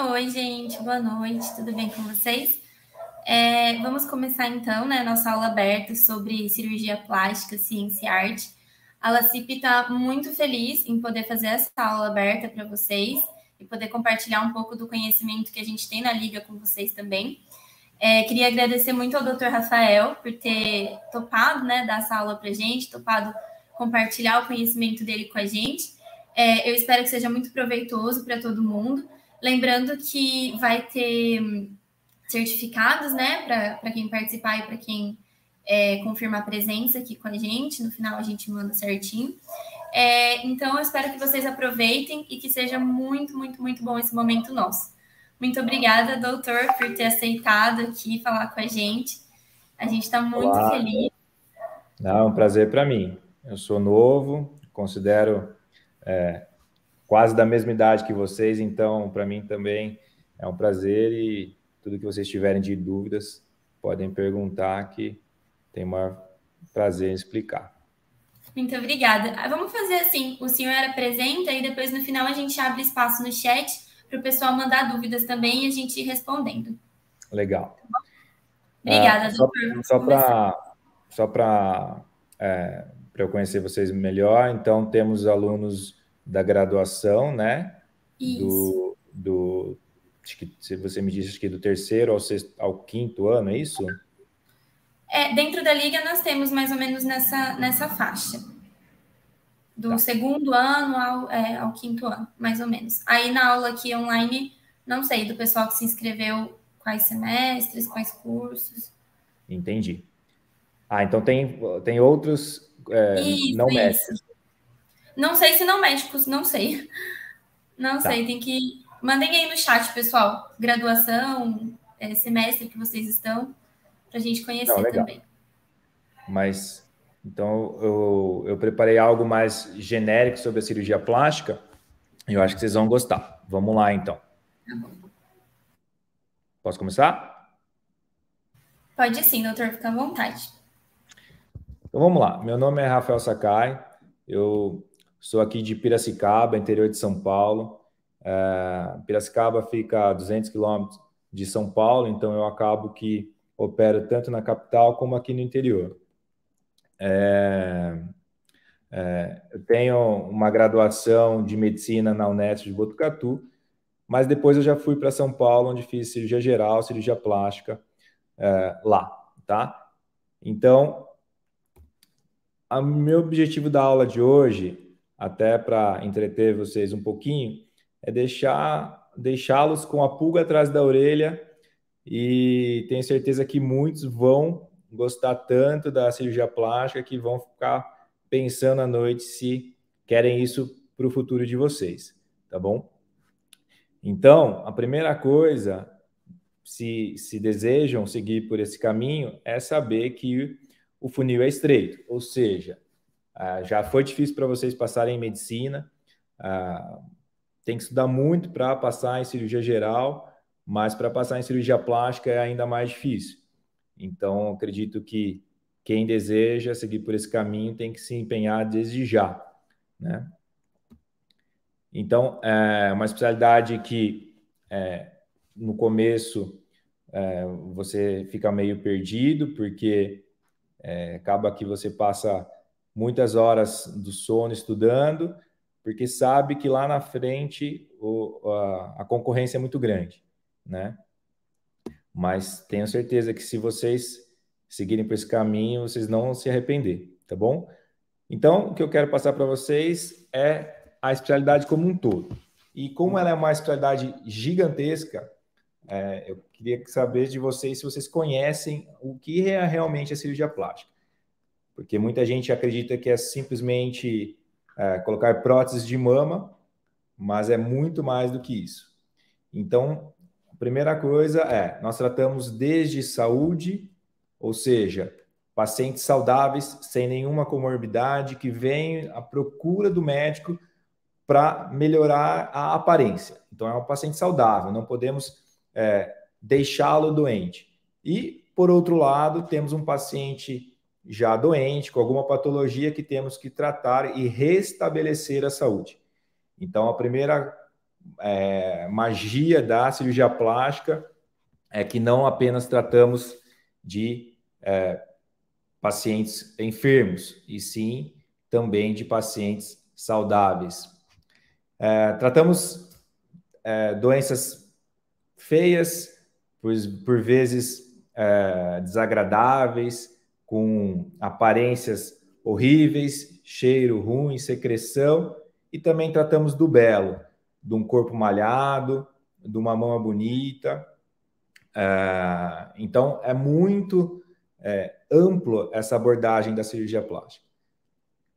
Oi, gente, boa noite, tudo bem com vocês? É, vamos começar então, né, nossa aula aberta sobre cirurgia plástica, ciência e arte. A LACIP está muito feliz em poder fazer essa aula aberta para vocês e poder compartilhar um pouco do conhecimento que a gente tem na Liga com vocês também. É, queria agradecer muito ao Dr. Rafael por ter topado, né, dar essa aula para gente, topado compartilhar o conhecimento dele com a gente. É, eu espero que seja muito proveitoso para todo mundo. Lembrando que vai ter hum, certificados, né, para quem participar e para quem é, confirmar a presença aqui com a gente. No final a gente manda certinho. É, então eu espero que vocês aproveitem e que seja muito, muito, muito bom esse momento nosso. Muito obrigada, doutor, por ter aceitado aqui falar com a gente. A gente está muito Olá. feliz. Não, é um prazer para mim. Eu sou novo, considero é, quase da mesma idade que vocês, então para mim também é um prazer e tudo que vocês tiverem de dúvidas podem perguntar que tem o maior prazer em explicar. Muito obrigada. Ah, vamos fazer assim: o senhor apresenta e depois no final a gente abre espaço no chat para o pessoal mandar dúvidas também e a gente ir respondendo. Legal. Tá Obrigada, ah, Só para só para é, eu conhecer vocês melhor, então temos alunos da graduação, né? Isso. Do, do se você me disse que do terceiro ao, sexto, ao quinto ano, é isso? É, dentro da liga nós temos mais ou menos nessa, nessa faixa. Do tá. segundo ano ao, é, ao quinto ano, mais ou menos. Aí na aula aqui online, não sei, do pessoal que se inscreveu, quais semestres, quais cursos. Entendi. Ah, então tem, tem outros é, não mestres. Não sei se não médicos, não sei. Não tá. sei, tem que. Mandem aí no chat, pessoal, graduação, é, semestre que vocês estão, para a gente conhecer não, também. Mas, então, eu, eu preparei algo mais genérico sobre a cirurgia plástica, e eu acho que vocês vão gostar. Vamos lá, então. Tá bom. Posso começar? Pode sim, doutor, fica à vontade. Então vamos lá. Meu nome é Rafael Sakai. Eu Sou aqui de Piracicaba, interior de São Paulo. É, Piracicaba fica a 200 quilômetros de São Paulo, então eu acabo que opero tanto na capital como aqui no interior. É, é, eu tenho uma graduação de medicina na Unesp de Botucatu, mas depois eu já fui para São Paulo, onde fiz cirurgia geral, cirurgia plástica é, lá, tá? Então, o meu objetivo da aula de hoje até para entreter vocês um pouquinho, é deixar deixá-los com a pulga atrás da orelha e tenho certeza que muitos vão gostar tanto da cirurgia plástica que vão ficar pensando à noite se querem isso para o futuro de vocês, tá bom? Então, a primeira coisa, se, se desejam seguir por esse caminho, é saber que o funil é estreito, ou seja, ah, já foi difícil para vocês passarem em medicina. Ah, tem que estudar muito para passar em cirurgia geral, mas para passar em cirurgia plástica é ainda mais difícil. Então, acredito que quem deseja seguir por esse caminho tem que se empenhar desde já. Né? Então, é uma especialidade que é, no começo é, você fica meio perdido, porque é, acaba que você passa muitas horas do sono estudando, porque sabe que lá na frente o, a, a, concorrência é muito grande, né? Mas tenho certeza que se vocês seguirem por esse caminho, vocês não vão se arrepender, tá bom? Então, o que eu quero passar para vocês é a especialidade como um todo. E como ela é uma especialidade gigantesca, é, eu queria saber de vocês se vocês conhecem o que é realmente a cirurgia plástica porque muita gente acredita que é simplesmente é, colocar próteses de mama, mas é muito mais do que isso. Então, a primeira coisa é, nós tratamos desde saúde, ou seja, pacientes saudáveis, sem nenhuma comorbidade, que vêm à procura do médico para melhorar a aparência. Então, é um paciente saudável, não podemos é, deixá-lo doente. E, por outro lado, temos um paciente já doente, com alguma patologia que temos que tratar e restabelecer a saúde. Então, a primeira é, magia da cirurgia plástica é que não apenas tratamos de é, pacientes enfermos, e sim também de pacientes saudáveis. É, tratamos é, doenças feias, por vezes é, desagradáveis, com aparências horríveis, cheiro ruim, secreção, e também tratamos do belo, de um corpo malhado, de uma mama bonita. É, então, é muito é, amplo essa abordagem da cirurgia plástica.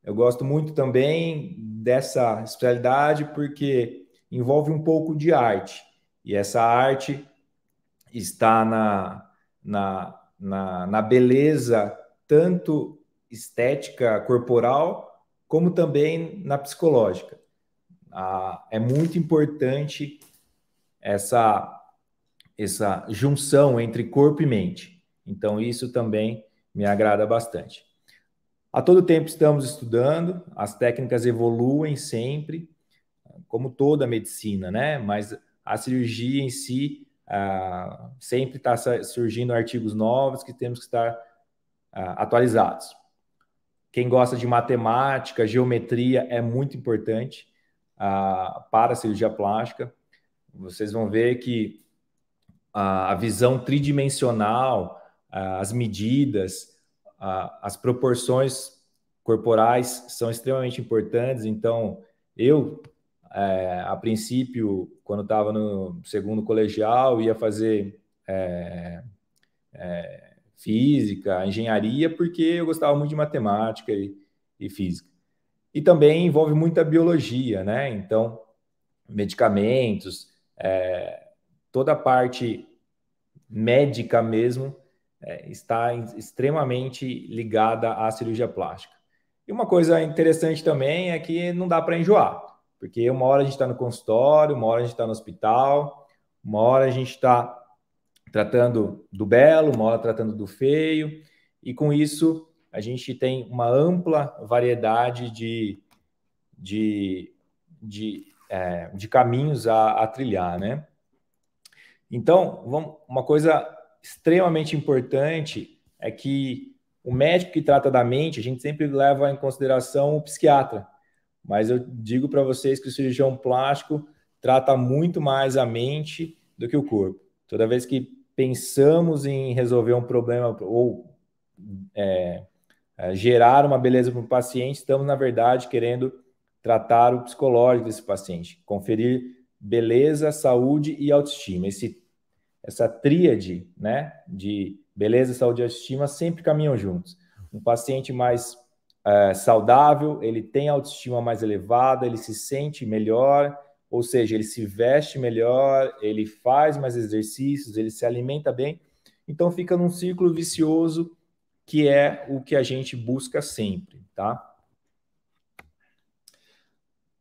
Eu gosto muito também dessa especialidade porque envolve um pouco de arte, e essa arte está na, na na, na beleza, tanto estética corporal, como também na psicológica. Ah, é muito importante essa, essa junção entre corpo e mente. Então, isso também me agrada bastante. A todo tempo estamos estudando, as técnicas evoluem sempre, como toda a medicina, né? Mas a cirurgia em si ah, sempre está surgindo artigos novos que temos que estar ah, atualizados. Quem gosta de matemática, geometria é muito importante ah, para a cirurgia plástica. Vocês vão ver que a visão tridimensional, as medidas, as proporções corporais são extremamente importantes. Então, eu é, a princípio, quando estava no segundo colegial, ia fazer é, é, física, engenharia, porque eu gostava muito de matemática e, e física. E também envolve muita biologia, né? Então, medicamentos, é, toda a parte médica mesmo é, está extremamente ligada à cirurgia plástica. E uma coisa interessante também é que não dá para enjoar. Porque uma hora a gente está no consultório, uma hora a gente está no hospital, uma hora a gente está tratando do belo, uma hora tratando do feio, e com isso a gente tem uma ampla variedade de, de, de, é, de caminhos a, a trilhar, né? Então, vamos, uma coisa extremamente importante é que o médico que trata da mente, a gente sempre leva em consideração o psiquiatra. Mas eu digo para vocês que o cirurgião plástico trata muito mais a mente do que o corpo. Toda vez que pensamos em resolver um problema ou é, é gerar uma beleza para o paciente, estamos, na verdade, querendo tratar o psicológico desse paciente, conferir beleza, saúde e autoestima. Esse, essa tríade né, de beleza, saúde e autoestima sempre caminham juntos. Um paciente mais é, saudável, ele tem autoestima mais elevada, ele se sente melhor, ou seja, ele se veste melhor, ele faz mais exercícios, ele se alimenta bem. Então fica num círculo vicioso que é o que a gente busca sempre, tá?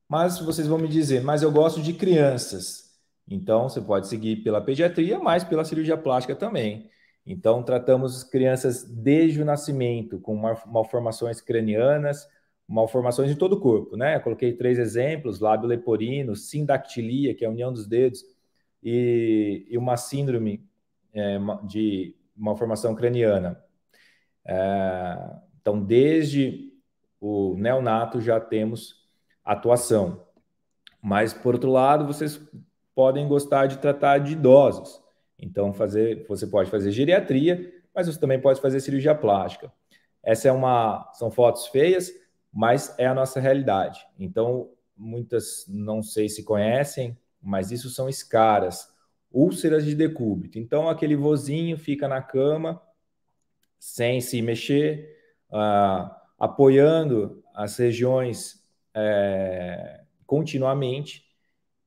Mas vocês vão me dizer, mas eu gosto de crianças. Então você pode seguir pela pediatria, mas pela cirurgia plástica também. Então, tratamos crianças desde o nascimento com malformações cranianas, malformações de todo o corpo, né? Eu coloquei três exemplos: lábio leporino, sindactilia, que é a união dos dedos, e, e uma síndrome é, de malformação craniana. É, então, desde o neonato já temos atuação. Mas, por outro lado, vocês podem gostar de tratar de idosos. Então, fazer, você pode fazer geriatria, mas você também pode fazer cirurgia plástica. Essa é uma, são fotos feias, mas é a nossa realidade. Então, muitas não sei se conhecem, mas isso são escaras, úlceras de decúbito. Então, aquele vozinho fica na cama, sem se mexer, uh, apoiando as regiões é, continuamente,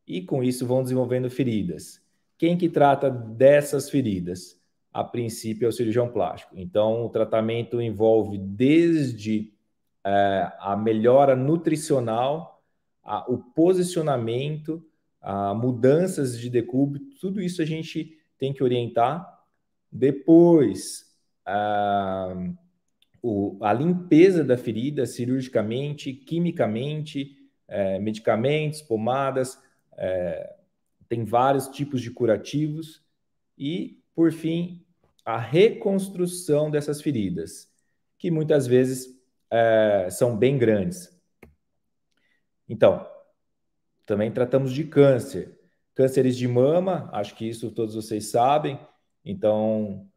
e com isso vão desenvolvendo feridas. Quem que trata dessas feridas? A princípio é o cirurgião plástico. Então, o tratamento envolve desde é, a melhora nutricional, a, o posicionamento, a, mudanças de decúbito, tudo isso a gente tem que orientar. Depois, a, o, a limpeza da ferida cirurgicamente, quimicamente, é, medicamentos, pomadas, é, tem vários tipos de curativos e, por fim, a reconstrução dessas feridas, que muitas vezes é, são bem grandes. Então, também tratamos de câncer. Cânceres de mama, acho que isso todos vocês sabem. Então,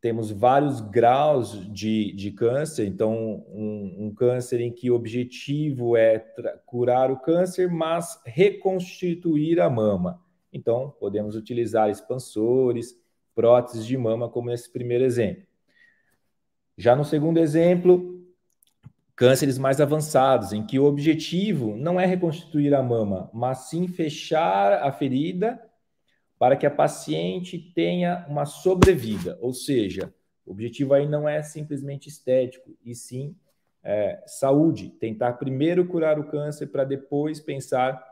temos vários graus de, de câncer. Então, um, um câncer em que o objetivo é curar o câncer, mas reconstituir a mama. Então, podemos utilizar expansores, próteses de mama, como nesse primeiro exemplo. Já no segundo exemplo, cânceres mais avançados, em que o objetivo não é reconstituir a mama, mas sim fechar a ferida para que a paciente tenha uma sobrevida, ou seja, o objetivo aí não é simplesmente estético, e sim é, saúde, tentar primeiro curar o câncer para depois pensar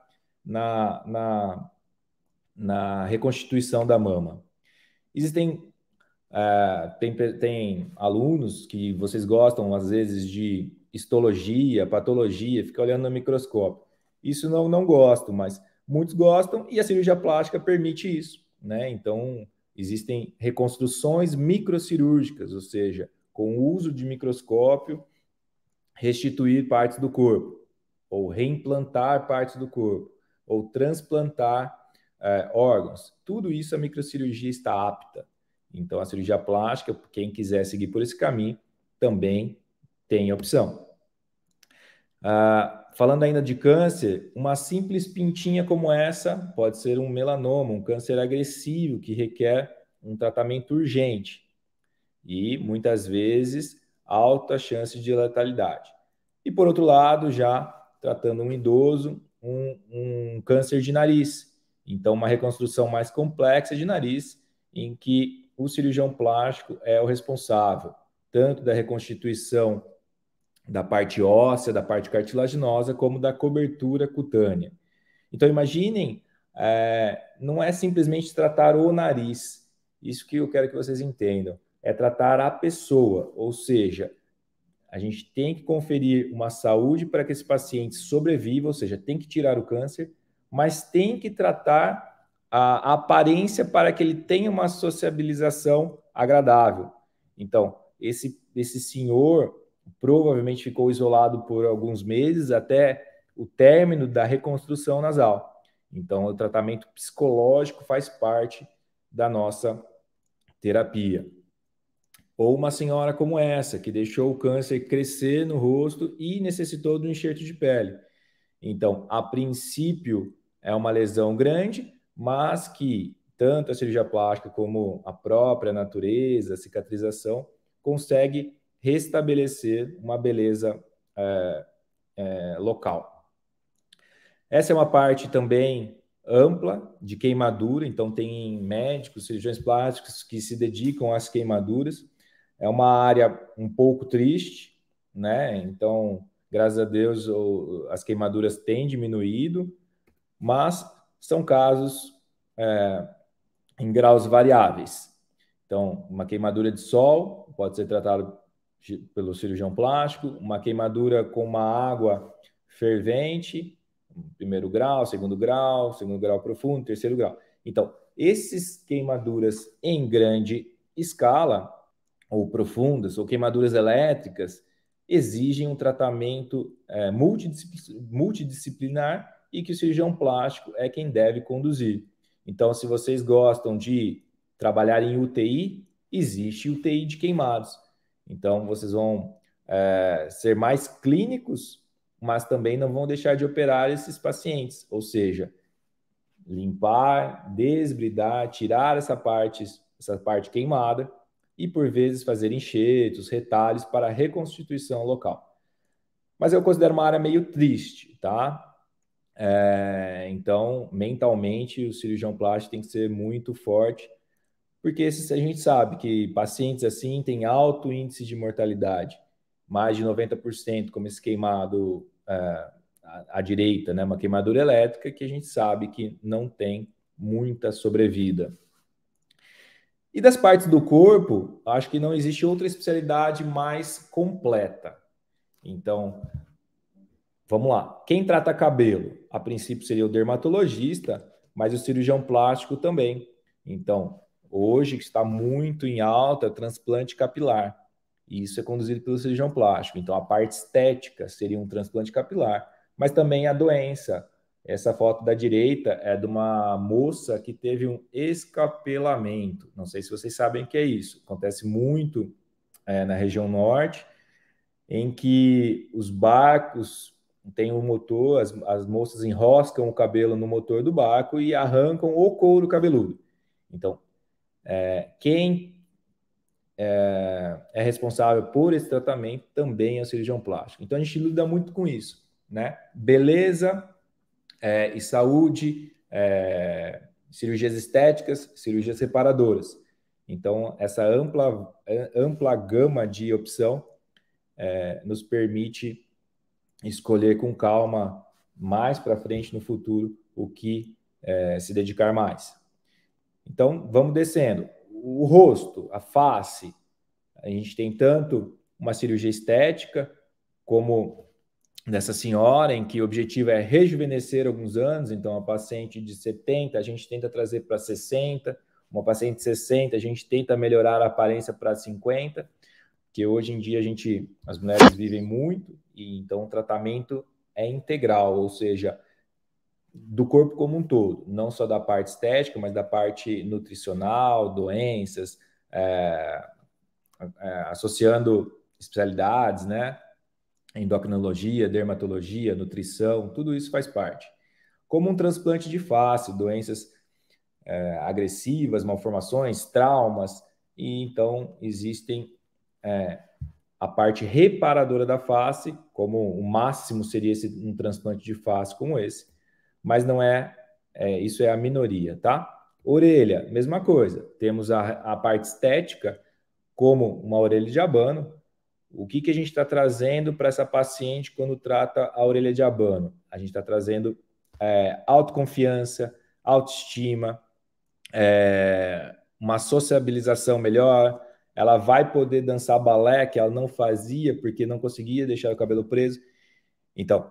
na, na, na reconstituição da mama. Existem uh, tem, tem alunos que vocês gostam, às vezes, de histologia, patologia, fica olhando no microscópio. Isso não, não gosto, mas muitos gostam e a cirurgia plástica permite isso. Né? Então, existem reconstruções microcirúrgicas, ou seja, com o uso de microscópio, restituir partes do corpo, ou reimplantar partes do corpo, ou transplantar é, órgãos. Tudo isso a microcirurgia está apta. Então, a cirurgia plástica, quem quiser seguir por esse caminho, também tem opção. Ah, falando ainda de câncer, uma simples pintinha como essa pode ser um melanoma, um câncer agressivo que requer um tratamento urgente e muitas vezes alta chance de letalidade. E por outro lado, já tratando um idoso, um, um câncer de nariz, então, uma reconstrução mais complexa de nariz, em que o cirurgião plástico é o responsável tanto da reconstituição da parte óssea, da parte cartilaginosa, como da cobertura cutânea. Então, imaginem, é, não é simplesmente tratar o nariz, isso que eu quero que vocês entendam, é tratar a pessoa, ou seja, a gente tem que conferir uma saúde para que esse paciente sobreviva, ou seja, tem que tirar o câncer, mas tem que tratar a aparência para que ele tenha uma sociabilização agradável. Então, esse, esse senhor provavelmente ficou isolado por alguns meses até o término da reconstrução nasal. Então, o tratamento psicológico faz parte da nossa terapia. Ou uma senhora como essa, que deixou o câncer crescer no rosto e necessitou do enxerto de pele. Então, a princípio, é uma lesão grande, mas que tanto a cirurgia plástica como a própria natureza, a cicatrização, consegue restabelecer uma beleza é, é, local. Essa é uma parte também ampla de queimadura, então tem médicos, cirurgiões plásticos que se dedicam às queimaduras. É uma área um pouco triste, né? Então, graças a Deus, as queimaduras têm diminuído, mas são casos é, em graus variáveis. Então, uma queimadura de sol pode ser tratada pelo cirurgião plástico, uma queimadura com uma água fervente, primeiro grau, segundo grau, segundo grau profundo, terceiro grau. Então, esses queimaduras em grande escala, ou profundas, ou queimaduras elétricas, exigem um tratamento é, multidisciplinar e que o cirurgião plástico é quem deve conduzir. Então, se vocês gostam de trabalhar em UTI, existe UTI de queimados. Então, vocês vão é, ser mais clínicos, mas também não vão deixar de operar esses pacientes. Ou seja, limpar, desbridar, tirar essa parte, essa parte queimada e, por vezes, fazer enxertos, retalhos para reconstituição local. Mas eu considero uma área meio triste, tá? É, então, mentalmente, o cirurgião plástico tem que ser muito forte, porque a gente sabe que pacientes assim têm alto índice de mortalidade, mais de 90%, como esse queimado é, à, à direita, né, uma queimadura elétrica, que a gente sabe que não tem muita sobrevida. E das partes do corpo, acho que não existe outra especialidade mais completa. Então, Vamos lá. Quem trata cabelo? A princípio seria o dermatologista, mas o cirurgião plástico também. Então, hoje que está muito em alta transplante capilar. E isso é conduzido pelo cirurgião plástico. Então, a parte estética seria um transplante capilar, mas também a doença. Essa foto da direita é de uma moça que teve um escapelamento. Não sei se vocês sabem o que é isso. Acontece muito é, na região norte, em que os barcos tem o um motor, as, as moças enroscam o cabelo no motor do barco e arrancam o couro cabeludo. Então, é, quem é, é, responsável por esse tratamento também é o cirurgião plástico. Então, a gente lida muito com isso, né? Beleza é, e saúde, é, cirurgias estéticas, cirurgias reparadoras. Então, essa ampla, é, ampla gama de opção é, nos permite escolher com calma mais para frente no futuro o que é, se dedicar mais. Então, vamos descendo. O rosto, a face, a gente tem tanto uma cirurgia estética, como dessa senhora, em que o objetivo é rejuvenescer alguns anos, então a paciente de 70 a gente tenta trazer para 60, uma paciente de 60 a gente tenta melhorar a aparência para 50, que hoje em dia a gente, as mulheres vivem muito e então o tratamento é integral, ou seja, do corpo como um todo, não só da parte estética, mas da parte nutricional, doenças, é, é, associando especialidades, né? Endocrinologia, dermatologia, nutrição, tudo isso faz parte. Como um transplante de face, doenças é, agressivas, malformações, traumas, e então existem é, a parte reparadora da face, como o máximo seria esse, um transplante de face como esse, mas não é, é isso é a minoria, tá? Orelha, mesma coisa. Temos a, a parte estética, como uma orelha de abano. O que, que a gente está trazendo para essa paciente quando trata a orelha de abano? A gente está trazendo é, autoconfiança, autoestima, é, uma sociabilização melhor, ela vai poder dançar balé que ela não fazia porque não conseguia deixar o cabelo preso. Então,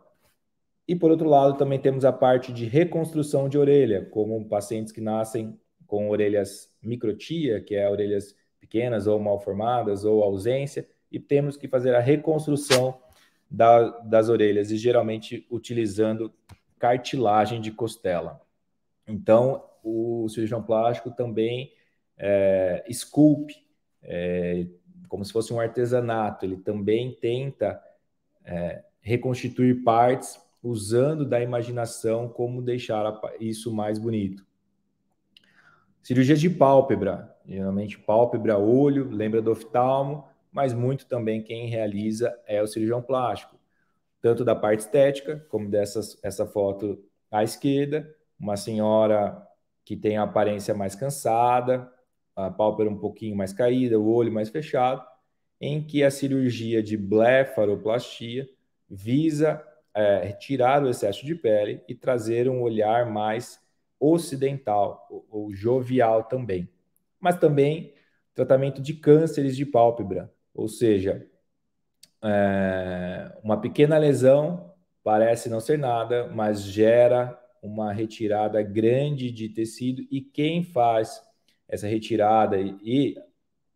e por outro lado, também temos a parte de reconstrução de orelha, como pacientes que nascem com orelhas microtia, que é orelhas pequenas ou malformadas ou ausência, e temos que fazer a reconstrução da, das orelhas, e geralmente utilizando cartilagem de costela. Então, o cirurgião plástico também é, esculpe é, como se fosse um artesanato, ele também tenta é, reconstituir partes usando da imaginação como deixar isso mais bonito. Cirurgia de pálpebra, geralmente pálpebra, olho, lembra do oftalmo, mas muito também quem realiza é o cirurgião plástico, tanto da parte estética, como dessa essa foto à esquerda, uma senhora que tem a aparência mais cansada, a pálpebra um pouquinho mais caída, o olho mais fechado, em que a cirurgia de blefaroplastia visa é, retirar o excesso de pele e trazer um olhar mais ocidental ou, ou jovial também. Mas também tratamento de cânceres de pálpebra, ou seja, é, uma pequena lesão parece não ser nada, mas gera uma retirada grande de tecido e quem faz essa retirada e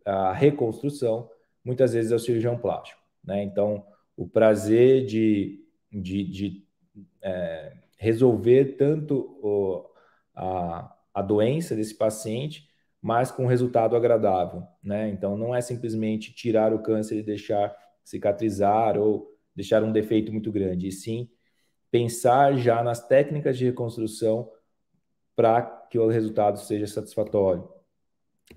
a reconstrução, muitas vezes é o cirurgião plástico. Né? Então, o prazer de, de, de é, resolver tanto o, a, a doença desse paciente, mas com um resultado agradável. Né? Então, não é simplesmente tirar o câncer e deixar cicatrizar ou deixar um defeito muito grande, e sim pensar já nas técnicas de reconstrução para que o resultado seja satisfatório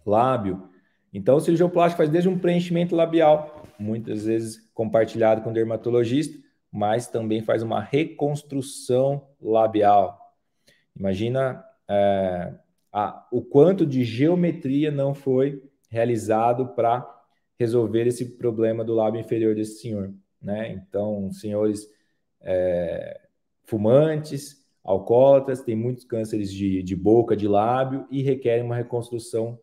lábio. Então, o cirurgião plástico faz desde um preenchimento labial, muitas vezes compartilhado com o dermatologista, mas também faz uma reconstrução labial. Imagina é, a, o quanto de geometria não foi realizado para resolver esse problema do lábio inferior desse senhor. Né? Então, senhores é, fumantes, alcoólatras, têm muitos cânceres de, de boca, de lábio e requerem uma reconstrução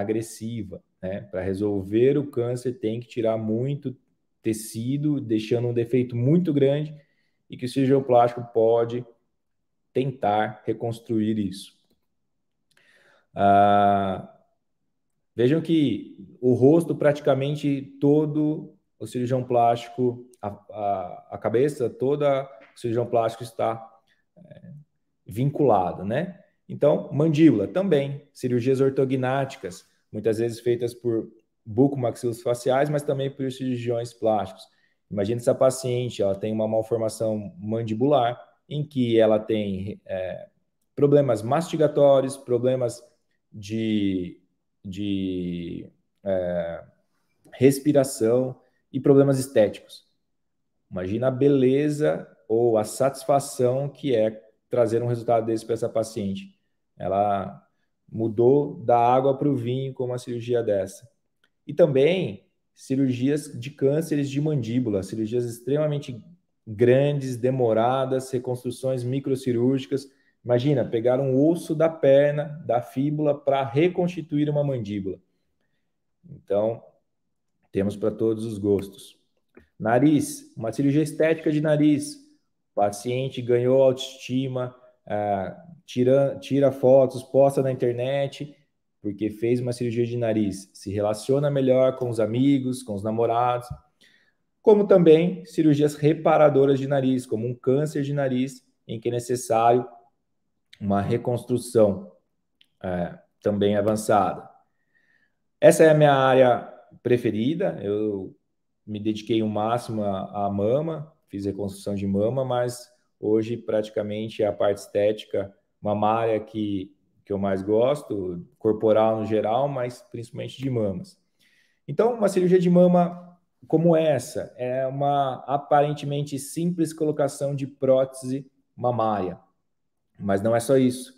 agressiva. Né? Para resolver o câncer, tem que tirar muito tecido, deixando um defeito muito grande, e que o cirurgião plástico pode tentar reconstruir isso. Ah, vejam que o rosto praticamente todo o cirurgião plástico, a, a, a cabeça toda o cirurgião plástico está é, vinculado, né? Então, mandíbula também, cirurgias ortognáticas, muitas vezes feitas por faciais, mas também por cirurgiões plásticos. Imagina essa paciente, ela tem uma malformação mandibular, em que ela tem é, problemas mastigatórios, problemas de, de é, respiração e problemas estéticos. Imagina a beleza ou a satisfação que é trazer um resultado desse para essa paciente. Ela mudou da água para o vinho com uma cirurgia dessa. E também cirurgias de cânceres de mandíbula, cirurgias extremamente grandes, demoradas, reconstruções microcirúrgicas. Imagina, pegar um osso da perna, da fíbula, para reconstituir uma mandíbula. Então, temos para todos os gostos. Nariz, uma cirurgia estética de nariz. O paciente ganhou autoestima, ah, tira, tira fotos, posta na internet, porque fez uma cirurgia de nariz, se relaciona melhor com os amigos, com os namorados, como também cirurgias reparadoras de nariz, como um câncer de nariz, em que é necessário uma reconstrução é, também avançada. Essa é a minha área preferida, eu me dediquei o máximo à mama, fiz reconstrução de mama, mas Hoje, praticamente, é a parte estética, uma área que, que eu mais gosto, corporal no geral, mas principalmente de mamas. Então, uma cirurgia de mama como essa é uma aparentemente simples colocação de prótese mamária. Mas não é só isso.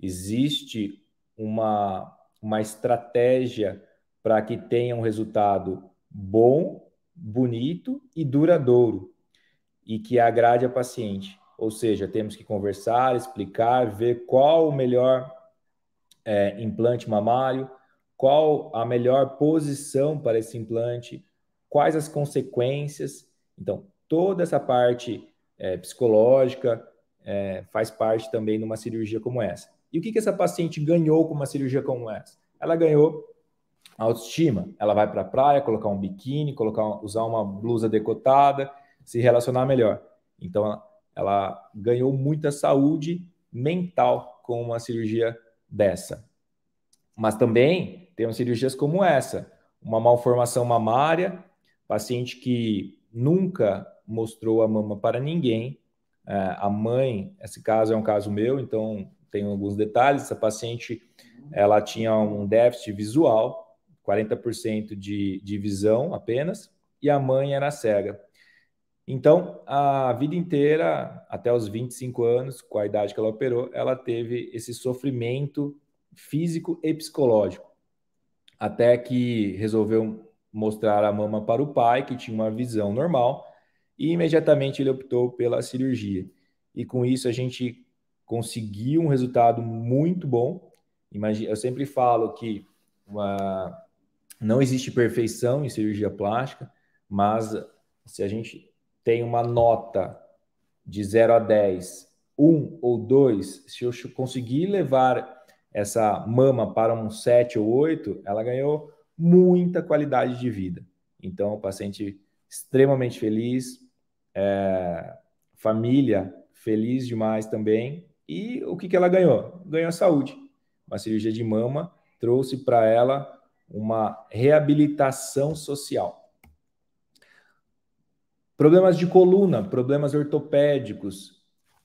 Existe uma, uma estratégia para que tenha um resultado bom, bonito e duradouro e que agrade a paciente ou seja, temos que conversar, explicar, ver qual o melhor é, implante mamário, qual a melhor posição para esse implante, quais as consequências. Então, toda essa parte é, psicológica é, faz parte também de uma cirurgia como essa. E o que, que essa paciente ganhou com uma cirurgia como essa? Ela ganhou autoestima. Ela vai para a praia, colocar um biquíni, colocar, usar uma blusa decotada, se relacionar melhor. Então, ela ganhou muita saúde mental com uma cirurgia dessa. Mas também temos cirurgias como essa, uma malformação mamária, paciente que nunca mostrou a mama para ninguém. É, a mãe, esse caso é um caso meu, então tem alguns detalhes. Essa paciente ela tinha um déficit visual, 40% de, de visão apenas, e a mãe era cega. Então, a vida inteira, até os 25 anos, com a idade que ela operou, ela teve esse sofrimento físico e psicológico. Até que resolveu mostrar a mama para o pai, que tinha uma visão normal, e imediatamente ele optou pela cirurgia. E com isso a gente conseguiu um resultado muito bom. eu sempre falo que uma... Ah, não existe perfeição em cirurgia plástica, mas se a gente tem uma nota de 0 a 10, 1 um ou 2, se eu conseguir levar essa mama para um 7 ou 8, ela ganhou muita qualidade de vida. Então, o paciente extremamente feliz, é, família feliz demais também. E o que, que ela ganhou? Ganhou a saúde. Uma cirurgia de mama trouxe para ela uma reabilitação social. Problemas de coluna, problemas ortopédicos,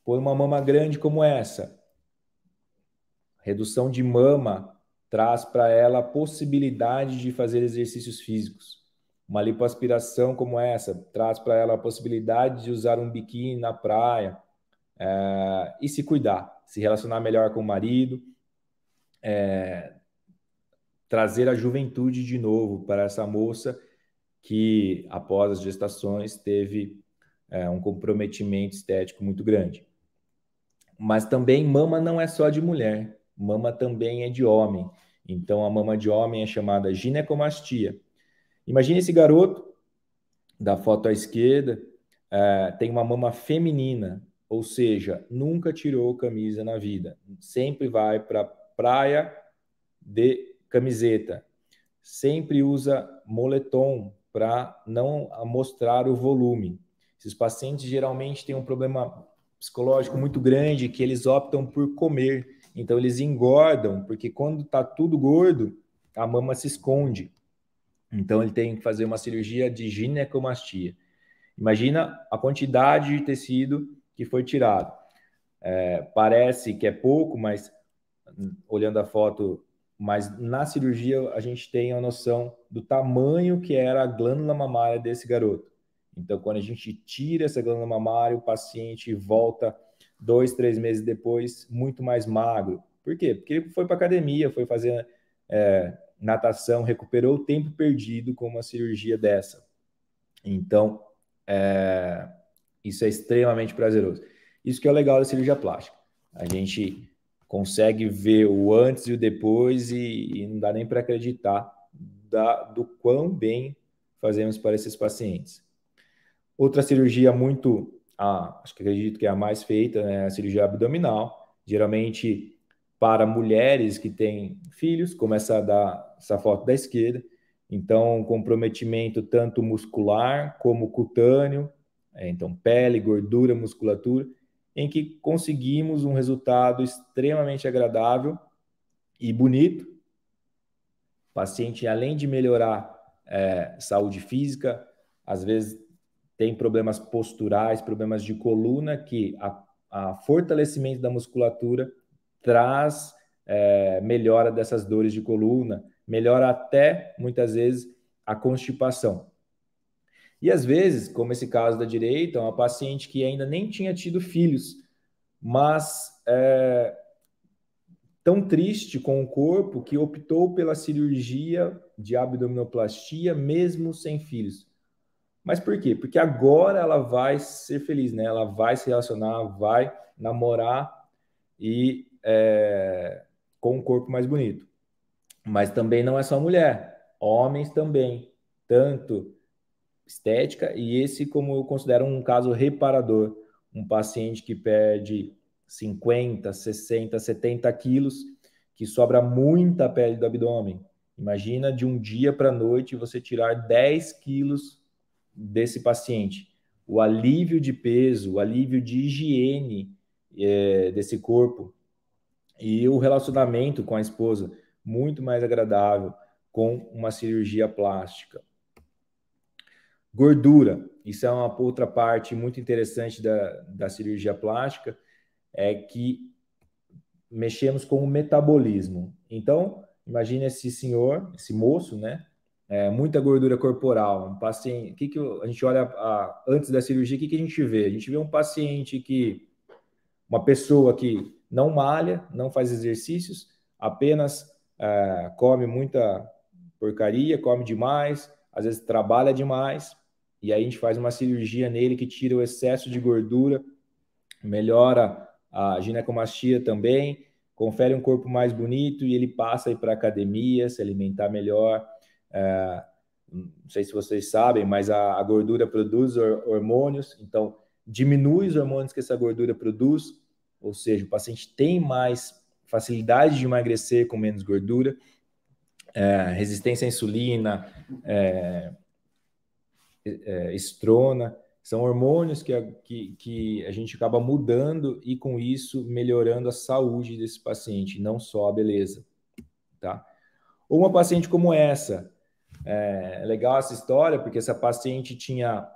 por uma mama grande como essa. Redução de mama traz para ela a possibilidade de fazer exercícios físicos. Uma lipoaspiração como essa traz para ela a possibilidade de usar um biquíni na praia é, e se cuidar, se relacionar melhor com o marido, é, trazer a juventude de novo para essa moça que após as gestações teve é, um comprometimento estético muito grande. Mas também mama não é só de mulher, mama também é de homem. Então a mama de homem é chamada ginecomastia. Imagine esse garoto da foto à esquerda é, tem uma mama feminina, ou seja, nunca tirou camisa na vida, sempre vai para praia de camiseta, sempre usa moletom para não mostrar o volume. Esses pacientes geralmente têm um problema psicológico muito grande que eles optam por comer. Então eles engordam, porque quando está tudo gordo, a mama se esconde. Então ele tem que fazer uma cirurgia de ginecomastia. Imagina a quantidade de tecido que foi tirado. É, parece que é pouco, mas hum, olhando a foto mas na cirurgia a gente tem a noção do tamanho que era a glândula mamária desse garoto. Então, quando a gente tira essa glândula mamária, o paciente volta dois, três meses depois muito mais magro. Por quê? Porque ele foi para academia, foi fazer é, natação, recuperou o tempo perdido com uma cirurgia dessa. Então, é, isso é extremamente prazeroso. Isso que é o legal da cirurgia plástica. A gente consegue ver o antes e o depois e, e não dá nem para acreditar da, do quão bem fazemos para esses pacientes. Outra cirurgia muito, ah, acho que acredito que é a mais feita, né, é a cirurgia abdominal, geralmente para mulheres que têm filhos, como a dar essa foto da esquerda, então comprometimento tanto muscular como cutâneo, é, então pele, gordura, musculatura, em que conseguimos um resultado extremamente agradável e bonito. O paciente, além de melhorar é, saúde física, às vezes tem problemas posturais, problemas de coluna, que a, a fortalecimento da musculatura traz é, melhora dessas dores de coluna, melhora até, muitas vezes, a constipação. E às vezes, como esse caso da direita, uma paciente que ainda nem tinha tido filhos, mas é, tão triste com o corpo que optou pela cirurgia de abdominoplastia mesmo sem filhos. Mas por quê? Porque agora ela vai ser feliz, né? Ela vai se relacionar, vai namorar e é, com um corpo mais bonito. Mas também não é só mulher, homens também. Tanto estética, e esse, como eu considero um caso reparador, um paciente que perde 50, 60, 70 quilos, que sobra muita pele do abdômen. Imagina de um dia para a noite você tirar 10 quilos desse paciente. O alívio de peso, o alívio de higiene é, desse corpo e o relacionamento com a esposa muito mais agradável com uma cirurgia plástica. Gordura, isso é uma outra parte muito interessante da, da cirurgia plástica, é que mexemos com o metabolismo. Então, imagine esse senhor, esse moço, né? É, muita gordura corporal. Um paciente, o que, que a gente olha a, antes da cirurgia? O que, que a gente vê? A gente vê um paciente que, uma pessoa que não malha, não faz exercícios, apenas é, come muita porcaria, come demais, às vezes trabalha demais e aí a gente faz uma cirurgia nele que tira o excesso de gordura, melhora a ginecomastia também, confere um corpo mais bonito e ele passa para para academia, se alimentar melhor. É, não sei se vocês sabem, mas a, a gordura produz hormônios, então diminui os hormônios que essa gordura produz, ou seja, o paciente tem mais facilidade de emagrecer com menos gordura, é, resistência à insulina, é, é, estrona, são hormônios que a, que, que a gente acaba mudando e com isso melhorando a saúde desse paciente, não só a beleza, tá? Ou uma paciente como essa, é, é legal essa história, porque essa paciente tinha,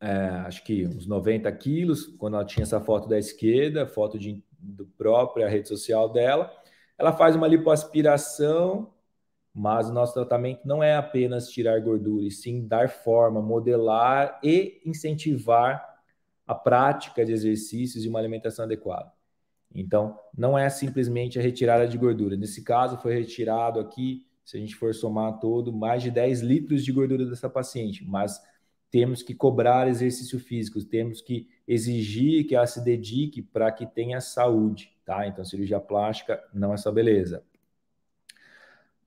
é, acho que uns 90 quilos, quando ela tinha essa foto da esquerda, foto de, do própria rede social dela, ela faz uma lipoaspiração, mas o nosso tratamento não é apenas tirar gordura, e sim dar forma, modelar e incentivar a prática de exercícios e uma alimentação adequada. Então, não é simplesmente a retirada de gordura. Nesse caso, foi retirado aqui, se a gente for somar todo, mais de 10 litros de gordura dessa paciente, mas temos que cobrar exercício físico, temos que exigir que ela se dedique para que tenha saúde, tá? Então, cirurgia plástica não é só beleza.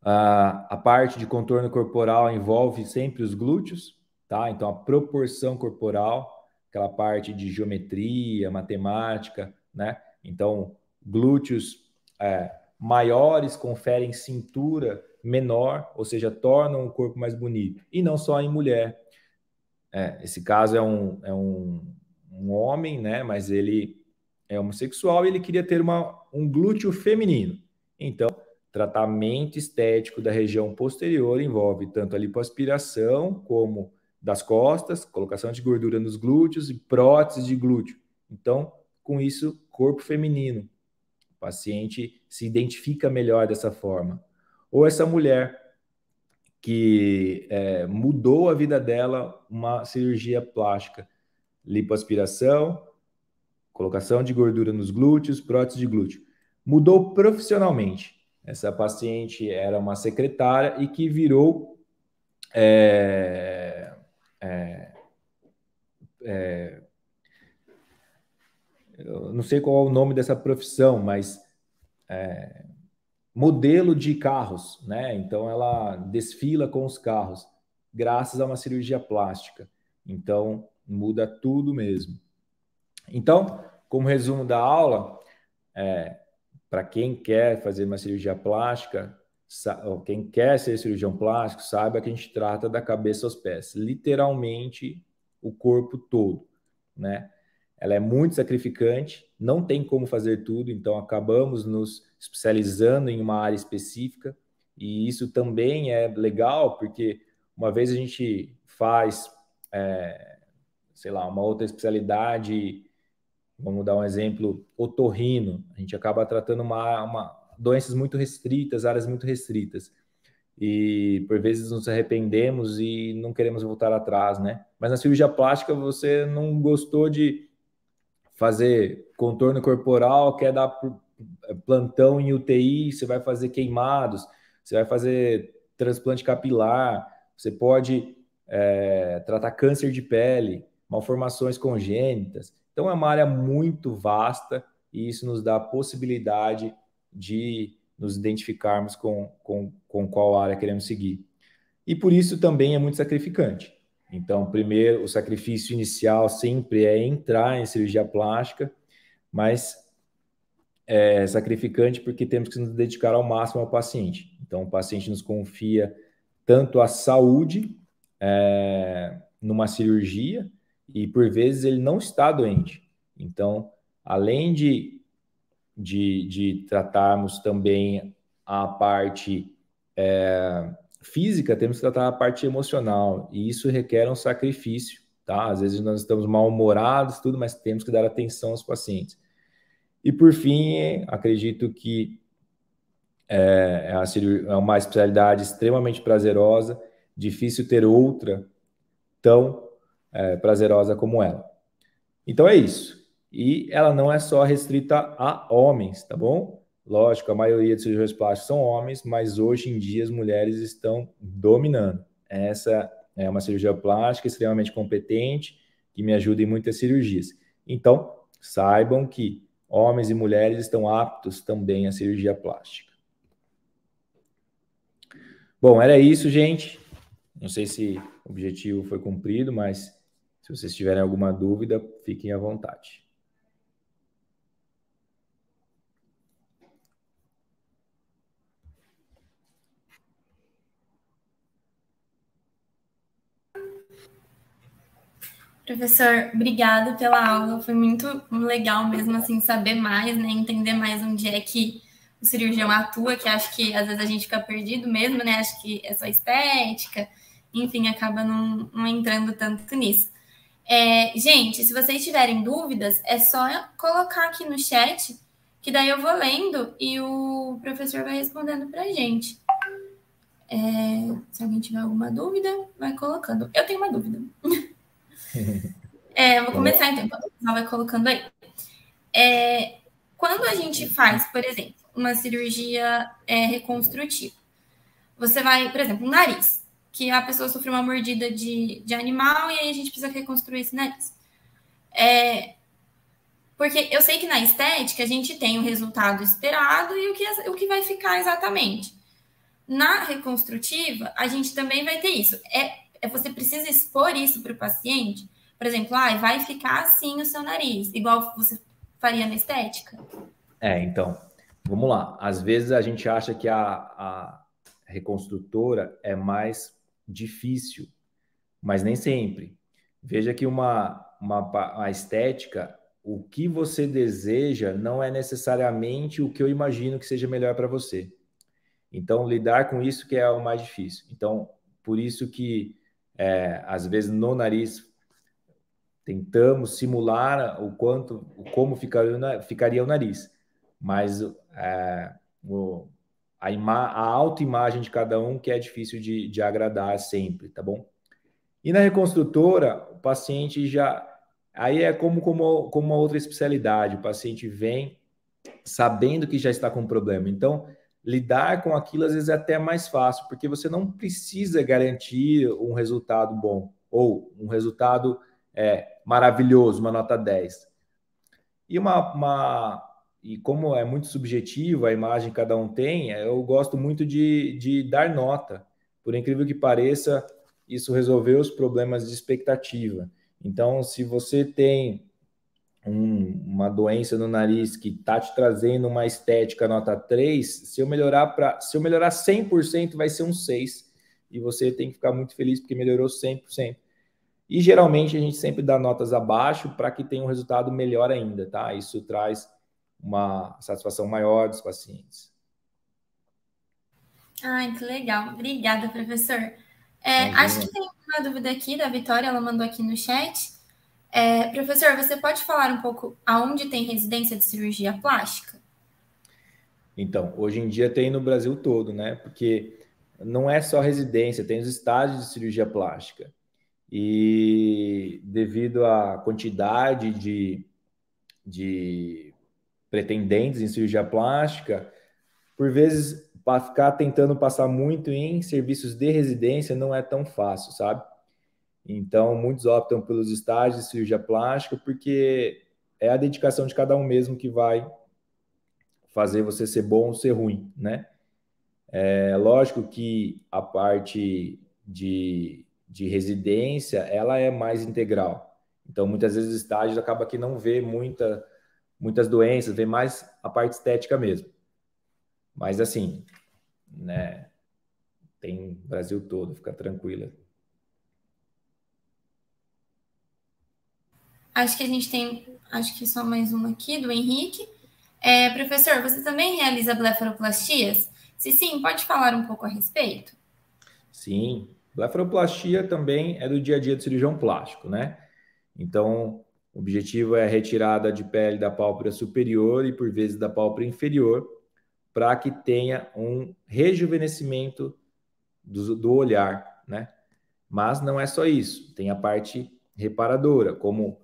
A, a parte de contorno corporal envolve sempre os glúteos, tá? Então a proporção corporal, aquela parte de geometria, matemática, né? Então glúteos é, maiores conferem cintura menor, ou seja, tornam o corpo mais bonito. E não só em mulher. É, esse caso é um, é um, um homem, né? Mas ele é homossexual e ele queria ter uma, um glúteo feminino. Então Tratamento estético da região posterior envolve tanto a lipoaspiração como das costas, colocação de gordura nos glúteos e prótese de glúteo. Então, com isso, corpo feminino. O paciente se identifica melhor dessa forma. Ou essa mulher que é, mudou a vida dela uma cirurgia plástica, lipoaspiração, colocação de gordura nos glúteos, prótese de glúteo. Mudou profissionalmente. Essa paciente era uma secretária e que virou é, é, é, eu não sei qual é o nome dessa profissão, mas é, modelo de carros, né? Então ela desfila com os carros, graças a uma cirurgia plástica. Então muda tudo mesmo. Então, como resumo da aula, é, para quem quer fazer uma cirurgia plástica, quem quer ser cirurgião plástico, saiba que a gente trata da cabeça aos pés, literalmente o corpo todo, né? Ela é muito sacrificante, não tem como fazer tudo, então acabamos nos especializando em uma área específica, e isso também é legal, porque uma vez a gente faz, é, sei lá, uma outra especialidade Vamos dar um exemplo, otorrino. A gente acaba tratando uma, uma, doenças muito restritas, áreas muito restritas. E por vezes nos arrependemos e não queremos voltar atrás, né? Mas na cirurgia plástica você não gostou de fazer contorno corporal, quer dar plantão em UTI, você vai fazer queimados, você vai fazer transplante capilar, você pode é, tratar câncer de pele, malformações congênitas. Então é uma área muito vasta e isso nos dá a possibilidade de nos identificarmos com, com, com qual área queremos seguir. E por isso também é muito sacrificante. Então, primeiro, o sacrifício inicial sempre é entrar em cirurgia plástica, mas é sacrificante porque temos que nos dedicar ao máximo ao paciente. Então, o paciente nos confia tanto a saúde é, numa cirurgia, e por vezes ele não está doente. Então, além de, de, de tratarmos também a parte é, física, temos que tratar a parte emocional, e isso requer um sacrifício, tá? Às vezes nós estamos mal-humorados, tudo, mas temos que dar atenção aos pacientes. E por fim, acredito que é, é uma é especialidade extremamente prazerosa, difícil ter outra tão é, prazerosa como ela. Então é isso. E ela não é só restrita a homens, tá bom? Lógico, a maioria dos cirurgiões plásticos são homens, mas hoje em dia as mulheres estão dominando. Essa é uma cirurgia plástica extremamente competente que me ajuda em muitas cirurgias. Então, saibam que homens e mulheres estão aptos também à cirurgia plástica. Bom, era isso, gente. Não sei se o objetivo foi cumprido, mas se vocês tiverem alguma dúvida, fiquem à vontade. Professor, obrigado pela aula. Foi muito legal mesmo assim saber mais, né, entender mais onde é que o cirurgião atua, que acho que às vezes a gente fica perdido mesmo, né? Acho que é só estética, enfim, acaba não, não entrando tanto nisso. É, gente, se vocês tiverem dúvidas, é só colocar aqui no chat, que daí eu vou lendo e o professor vai respondendo para a gente. É, se alguém tiver alguma dúvida, vai colocando. Eu tenho uma dúvida. é, vou começar então, enquanto o pessoal vai colocando aí. É, quando a gente faz, por exemplo, uma cirurgia é, reconstrutiva, você vai, por exemplo, um nariz que a pessoa sofreu uma mordida de, de animal e aí a gente precisa reconstruir esse nariz. É, porque eu sei que na estética a gente tem o resultado esperado e o que, o que vai ficar exatamente. Na reconstrutiva, a gente também vai ter isso. É, é você precisa expor isso para o paciente. Por exemplo, ah, vai ficar assim o seu nariz, igual você faria na estética. É, então, vamos lá. Às vezes a gente acha que a, a reconstrutora é mais difícil, mas nem sempre. Veja que uma, uma, uma estética, o que você deseja não é necessariamente o que eu imagino que seja melhor para você. Então, lidar com isso que é o mais difícil. Então, por isso que, é, às vezes, no nariz, tentamos simular o quanto, como ficaria, o nariz. Mas é, o, a, ima a autoimagem de cada um que é difícil de, de agradar sempre, tá bom? E na reconstrutora, o paciente já. Aí é como, como, como uma outra especialidade, o paciente vem sabendo que já está com um problema. Então, lidar com aquilo às vezes é até mais fácil, porque você não precisa garantir um resultado bom ou um resultado é, maravilhoso, uma nota 10. E uma, uma e como é muito subjetivo a imagem que cada um tem, eu gosto muito de, de dar nota. Por incrível que pareça, isso resolveu os problemas de expectativa. Então, se você tem um, uma doença no nariz que está te trazendo uma estética nota 3, se eu melhorar para se eu melhorar 100% vai ser um 6 e você tem que ficar muito feliz porque melhorou 100%. E geralmente a gente sempre dá notas abaixo para que tenha um resultado melhor ainda, tá? Isso traz uma satisfação maior dos pacientes. Ai, que legal. Obrigada, professor. É, acho que tem uma dúvida aqui da Vitória, ela mandou aqui no chat. É, professor, você pode falar um pouco aonde tem residência de cirurgia plástica? Então, hoje em dia tem no Brasil todo, né? Porque não é só residência, tem os estágios de cirurgia plástica. E devido à quantidade de, de pretendentes em cirurgia plástica, por vezes para ficar tentando passar muito em serviços de residência não é tão fácil, sabe? Então, muitos optam pelos estágios de cirurgia plástica porque é a dedicação de cada um mesmo que vai fazer você ser bom ou ser ruim, né? É lógico que a parte de, de residência, ela é mais integral. Então, muitas vezes o estágio acaba que não vê muita muitas doenças, vê mais a parte estética mesmo. Mas assim, né? Tem Brasil todo, fica tranquila. Acho que a gente tem, acho que só mais uma aqui do Henrique. É, professor, você também realiza blefaroplastias? Se sim, pode falar um pouco a respeito? Sim, blefaroplastia também é do dia a dia do cirurgião plástico, né? Então, o objetivo é a retirada de pele da pálpebra superior e, por vezes, da pálpebra inferior, para que tenha um rejuvenescimento do, do olhar, né? Mas não é só isso, tem a parte reparadora, como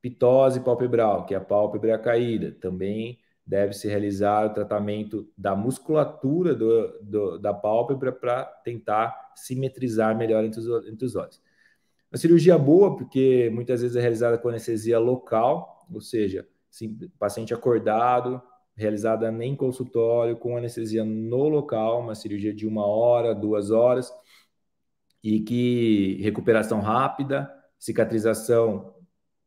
pitose palpebral, que é a pálpebra caída. Também deve-se realizar o tratamento da musculatura do, do, da pálpebra para tentar simetrizar melhor entre os, entre os olhos. Uma cirurgia boa, porque muitas vezes é realizada com anestesia local, ou seja, sim, paciente acordado, realizada nem consultório, com anestesia no local, uma cirurgia de uma hora, duas horas, e que recuperação rápida, cicatrização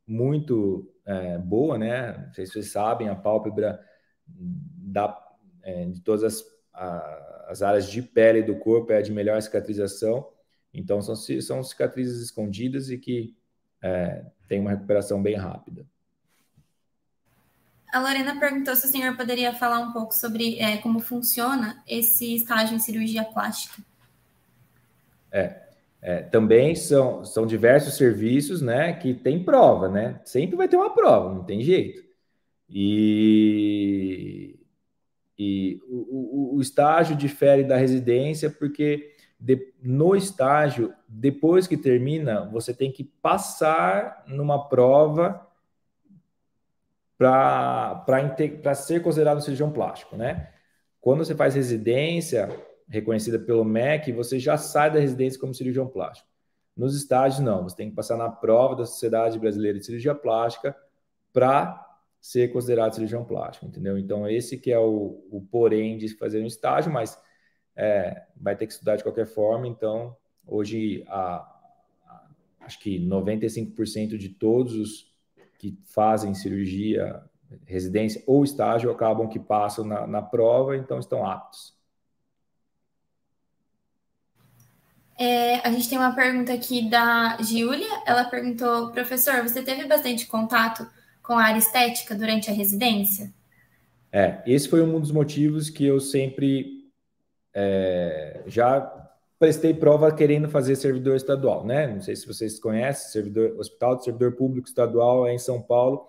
muito é, boa, né? Não sei se vocês sabem, a pálpebra da, é, de todas as, a, as áreas de pele do corpo é a de melhor cicatrização. Então, são, são cicatrizes escondidas e que é, tem uma recuperação bem rápida. A Lorena perguntou se o senhor poderia falar um pouco sobre é, como funciona esse estágio em cirurgia plástica. É, é, também são, são diversos serviços, né, que tem prova, né? Sempre vai ter uma prova, não tem jeito. E, e o, o, o estágio difere da residência porque de, no estágio, depois que termina, você tem que passar numa prova para ser considerado um cirurgião plástico, né? Quando você faz residência reconhecida pelo MEC, você já sai da residência como cirurgião plástico. Nos estágios, não. Você tem que passar na prova da Sociedade Brasileira de Cirurgia Plástica para ser considerado cirurgião plástico, entendeu? Então, esse que é o, o porém de fazer um estágio, mas é, vai ter que estudar de qualquer forma. Então, hoje, a, a, acho que 95% de todos os que fazem cirurgia, residência ou estágio acabam que passam na, na prova, então estão aptos. É, a gente tem uma pergunta aqui da Giulia. Ela perguntou: professor, você teve bastante contato com a área estética durante a residência? É, esse foi um dos motivos que eu sempre é, já prestei prova querendo fazer servidor estadual, né? Não sei se vocês conhecem, servidor hospital de servidor público estadual é em São Paulo.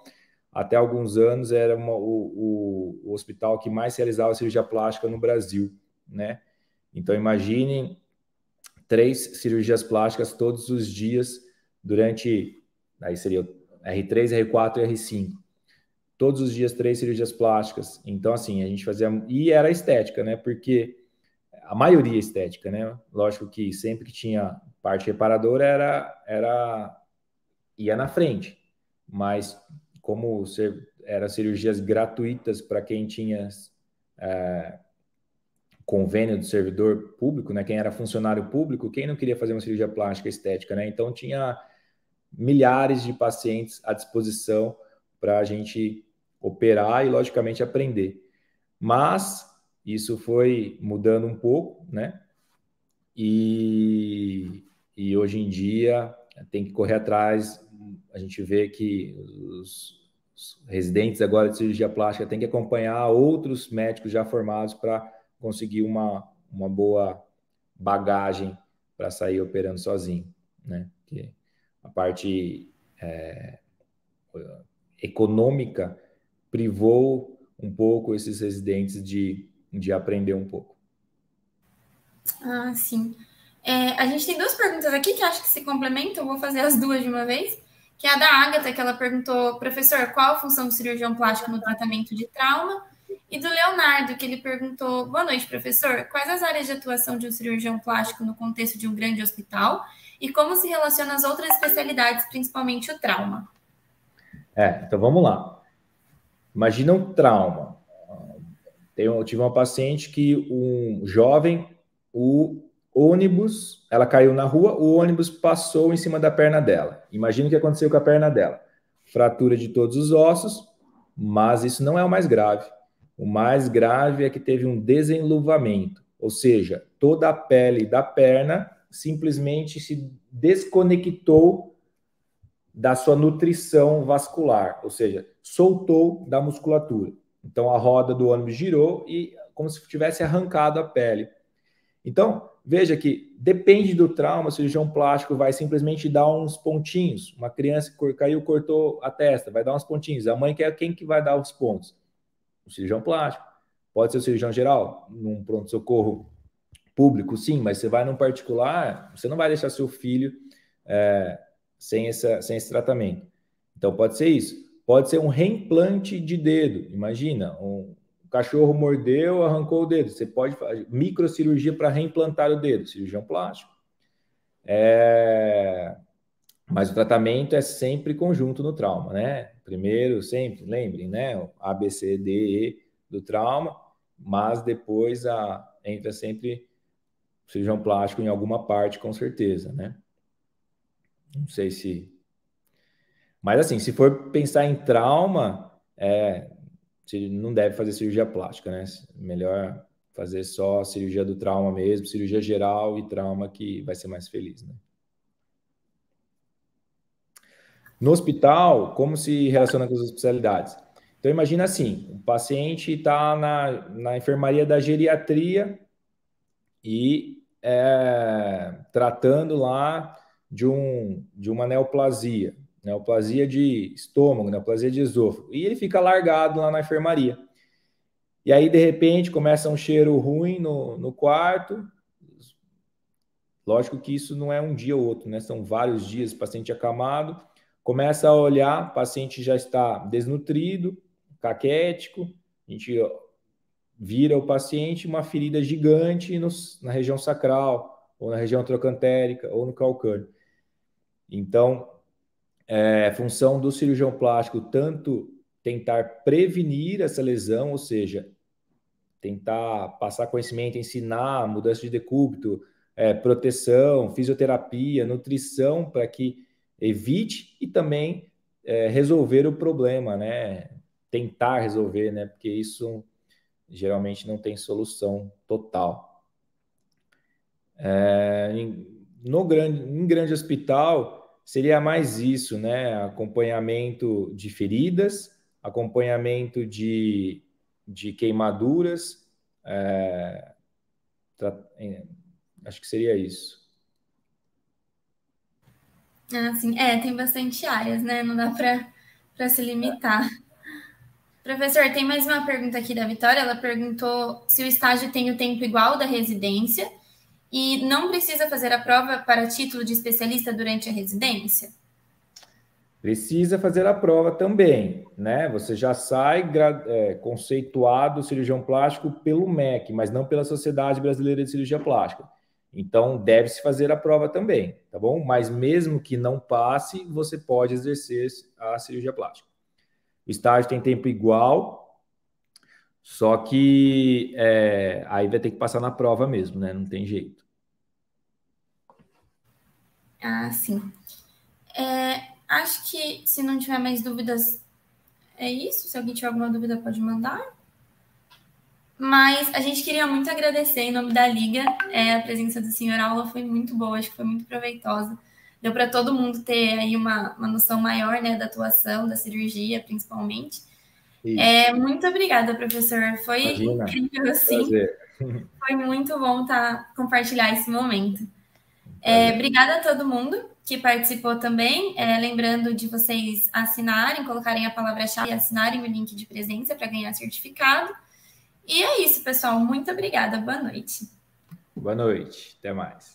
Até alguns anos era uma, o, o, hospital que mais realizava cirurgia plástica no Brasil, né? Então imaginem três cirurgias plásticas todos os dias durante aí seria R3, R4 e R5. Todos os dias três cirurgias plásticas. Então assim, a gente fazia e era estética, né? Porque a maioria é estética, né? Lógico que sempre que tinha parte reparadora era era ia na frente, mas como ser, eram cirurgias gratuitas para quem tinha é, convênio do servidor público, né? Quem era funcionário público, quem não queria fazer uma cirurgia plástica estética, né? Então tinha milhares de pacientes à disposição para a gente operar e logicamente aprender. Mas isso foi mudando um pouco, né? E, e hoje em dia tem que correr atrás. A gente vê que os, os residentes agora de cirurgia plástica têm que acompanhar outros médicos já formados para conseguir uma, uma boa bagagem para sair operando sozinho, né? Porque a parte é, econômica privou um pouco esses residentes de de aprender um pouco. Ah, sim. É, a gente tem duas perguntas aqui que acho que se complementam, vou fazer as duas de uma vez, que é a da Agatha, que ela perguntou, professor, qual a função do cirurgião plástico no tratamento de trauma? E do Leonardo, que ele perguntou, boa noite, professor, quais as áreas de atuação de um cirurgião plástico no contexto de um grande hospital e como se relaciona às outras especialidades, principalmente o trauma? É, então vamos lá. Imagina um trauma eu tive uma paciente que um jovem, o ônibus, ela caiu na rua, o ônibus passou em cima da perna dela. Imagina o que aconteceu com a perna dela. Fratura de todos os ossos, mas isso não é o mais grave. O mais grave é que teve um desenluvamento, ou seja, toda a pele da perna simplesmente se desconectou da sua nutrição vascular, ou seja, soltou da musculatura. Então a roda do ônibus girou e como se tivesse arrancado a pele. Então, veja que depende do trauma, o cirurgião plástico vai simplesmente dar uns pontinhos. Uma criança que caiu, cortou a testa, vai dar uns pontinhos. A mãe quer quem que vai dar os pontos? O cirurgião plástico. Pode ser o cirurgião geral, num pronto-socorro público, sim, mas você vai num particular, você não vai deixar seu filho é, sem, essa, sem esse tratamento. Então, pode ser isso. Pode ser um reimplante de dedo. Imagina, um, cachorro mordeu, arrancou o dedo. Você pode fazer microcirurgia para reimplantar o dedo, cirurgião plástico. É... Mas o tratamento é sempre conjunto no trauma, né? Primeiro, sempre, lembrem, né? O A, B, C, D, E do trauma, mas depois a... entra sempre cirurgião plástico em alguma parte, com certeza, né? Não sei se mas assim, se for pensar em trauma, é, não deve fazer cirurgia plástica, né? Melhor fazer só cirurgia do trauma mesmo, cirurgia geral e trauma que vai ser mais feliz, né? No hospital, como se relaciona com as especialidades? Então imagina assim, o paciente está na, na enfermaria da geriatria e é, tratando lá de, um, de uma neoplasia, neoplasia de estômago, neoplasia de esôfago. E ele fica largado lá na enfermaria. E aí, de repente, começa um cheiro ruim no, no quarto. Lógico que isso não é um dia ou outro, né? São vários dias, paciente acamado. Começa a olhar, paciente já está desnutrido, caquético. A gente vira o paciente uma ferida gigante no, na região sacral, ou na região trocantérica, ou no calcâneo. Então, é função do cirurgião plástico tanto tentar prevenir essa lesão, ou seja, tentar passar conhecimento, ensinar mudança de decúbito, é, proteção, fisioterapia, nutrição para que evite e também é, resolver o problema, né? Tentar resolver, né? Porque isso geralmente não tem solução total. É, em, no grande, em grande hospital, seria mais isso, né? Acompanhamento de feridas, acompanhamento de, de queimaduras. É, acho que seria isso. Ah, sim. É, tem bastante áreas, né? Não dá para se limitar. Professor, tem mais uma pergunta aqui da Vitória. Ela perguntou se o estágio tem o tempo igual da residência e não precisa fazer a prova para título de especialista durante a residência? Precisa fazer a prova também, né? Você já sai é, conceituado cirurgião plástico pelo MEC, mas não pela Sociedade Brasileira de Cirurgia Plástica. Então, deve-se fazer a prova também, tá bom? Mas mesmo que não passe, você pode exercer a cirurgia plástica. O estágio tem tempo igual, só que é, aí vai ter que passar na prova mesmo, né? Não tem jeito. Ah, sim. É, acho que se não tiver mais dúvidas, é isso. Se alguém tiver alguma dúvida, pode mandar. Mas a gente queria muito agradecer em nome da Liga. É, a presença do senhor aula foi muito boa, acho que foi muito proveitosa. Deu para todo mundo ter aí uma, uma noção maior né, da atuação, da cirurgia, principalmente. É, muito obrigada, professor. Foi Imagina. incrível, assim. Foi muito bom tá, compartilhar esse momento. É, obrigada a todo mundo que participou também. É, lembrando de vocês assinarem, colocarem a palavra-chave e assinarem o link de presença para ganhar certificado. E é isso, pessoal. Muito obrigada. Boa noite. Boa noite. Até mais.